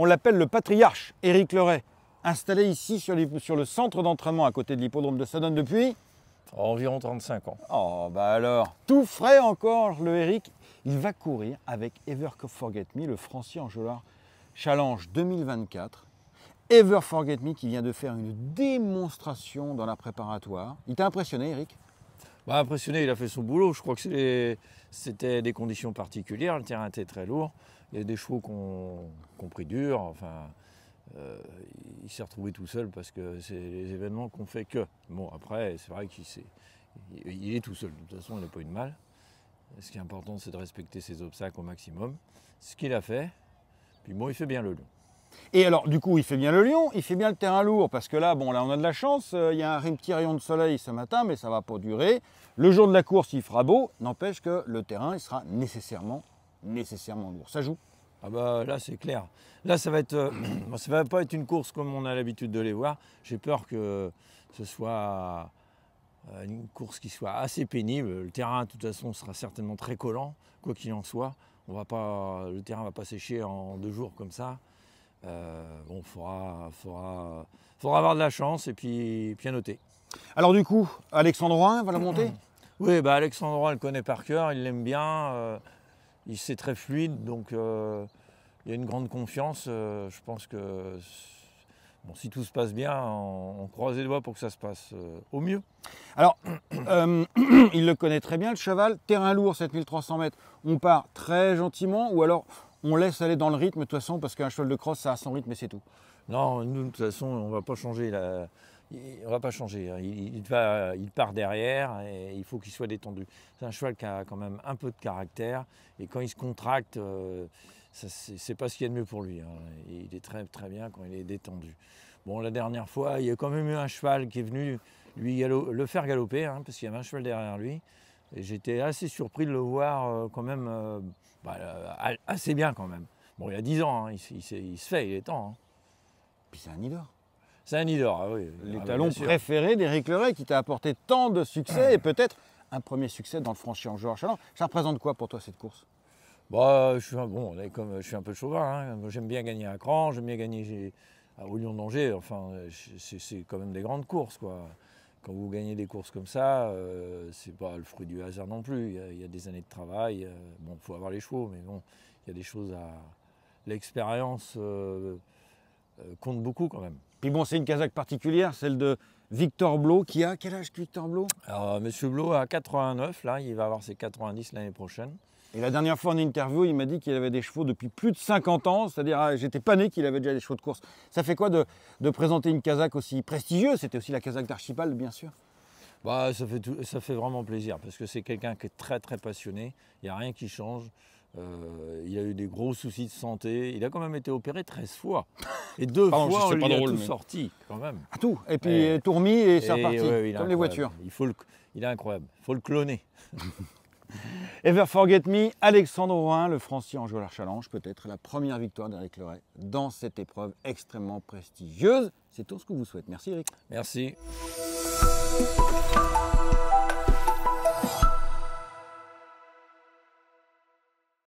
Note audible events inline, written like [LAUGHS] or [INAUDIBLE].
On l'appelle le patriarche, Eric Leray, installé ici sur, le centre d'entraînement à côté de l'hippodrome de Sedan depuis Environ 35 ans. Oh bah alors, tout frais encore le Eric. Il va courir avec Ever Forget Me, le en Angelard Challenge 2024. Ever Forget Me qui vient de faire une démonstration dans la préparatoire. Il t'a impressionné Eric bah, impressionné, il a fait son boulot. Je crois que c'était des conditions particulières. Le terrain était très lourd. Il y a des chevaux qu'on ont, dur. Enfin, euh, il s'est retrouvé tout seul parce que c'est les événements qu'on fait que. Bon, après, c'est vrai qu'il est tout seul. De toute façon, il n'a pas eu de mal. Ce qui est important, c'est de respecter ses obstacles au maximum. Ce qu'il a fait, puis bon, il fait bien le lion. Et alors, du coup, il fait bien le lion, il fait bien le terrain lourd, parce que là, bon, là, on a de la chance, euh, il y a un petit rayon de soleil ce matin, mais ça ne va pas durer. Le jour de la course, il fera beau, n'empêche que le terrain, il sera nécessairement, nécessairement lourd. Ça joue Ah bah là, c'est clair. Là, ça va être, euh, [CLEARS THROAT] va pas être une course comme on a l'habitude de les voir. J'ai peur que ce soit euh, une course qui soit assez pénible. Le terrain, de toute façon, sera certainement très collant, quoi qu'il en soit. le terrain ne va pas sécher en deux jours comme ça. Euh, bon, faudra, faudra, avoir de la chance et puis pianoter. Alors du coup, Alexandroin va la monter [CLEARS THROAT] Oui, bah Alexandroin le connaît par cœur, il l'aime bien, euh, il sait très fluide, donc euh, il y a une grande confiance. Euh, je pense que bon, si tout se passe bien, on, on, croise les doigts pour que ça se passe au mieux. Alors, [CLEARS THROAT] [CLEARS THROAT] il le connaît très bien le cheval, terrain lourd, 7300 mètres, on part très gentiment ou alors on laisse aller dans le rythme de toute façon, parce qu'un cheval de crosse, ça a son rythme et c'est tout. Non, nous, de toute façon, on va pas changer. On va pas changer. Hein. Il, va, il part derrière et il faut qu'il soit détendu. C'est un cheval qui a quand même un peu de caractère et quand il se contracte, euh, ce n'est pas ce qu'il y a de mieux pour lui. Hein. Il est très, très bien quand il est détendu. Bon, la dernière fois, il y a quand même eu un cheval qui est venu lui le faire galoper, hein, parce qu'il y avait un cheval derrière lui j'étais assez surpris de le voir euh, quand même euh, bah, euh, assez bien quand même. Bon, il y a 10 ans, hein, il, se fait, il est temps. Hein. Puis c'est un leader. C'est un leader, ah oui. Les ah talons préférés d'Éric Leray qui t'a apporté tant de succès et peut-être un premier succès dans le franchi chalon. Ça représente quoi pour toi cette course bah, je, suis un, bon, je suis un peu chauvin. Hein. J'aime bien gagner à Cran, j'aime bien gagner au Lyon d'Angers. Enfin, c'est quand même des grandes courses. quoi quand vous gagnez des courses comme ça, euh, c'est pas le fruit du hasard non plus. Il y a, des années de travail. Euh, bon, il faut avoir les chevaux, mais bon, il y a des choses à. L'expérience euh, compte beaucoup quand même. Puis bon, c'est une casaque particulière, celle de Victor Blo, qui a quel âge Victor Blo Alors, Monsieur Blo a 89, là, il va avoir ses 90 l'année prochaine. Et la dernière fois en interview, il m'a dit qu'il avait des chevaux depuis plus de 50 ans, c'est-à-dire ah, j'étais pas né qu'il avait déjà des chevaux de course. Ça fait quoi de, présenter une casaque aussi prestigieuse C'était aussi la casaque d'archipal bien sûr. Bah, ça, fait ça fait vraiment plaisir parce que c'est quelqu'un qui est très très passionné, il n'y a rien qui change. Euh, il a eu des gros soucis de santé. Il a quand même été opéré 13 fois. Et deux [LAUGHS] fois, on lui a tout sorti, quand même. Ah, tout. Et puis, et... Euh, remis et c'est reparti. comme les voitures. Il, faut le... il est incroyable. Il faut le cloner. [LAUGHS] [LAUGHS] Ever Forget Me, Alexandre Roin, le Français en joueur Challenge, peut-être la première victoire d'Eric Leray dans cette épreuve extrêmement prestigieuse. C'est tout ce que vous souhaitez. Merci Eric. Merci.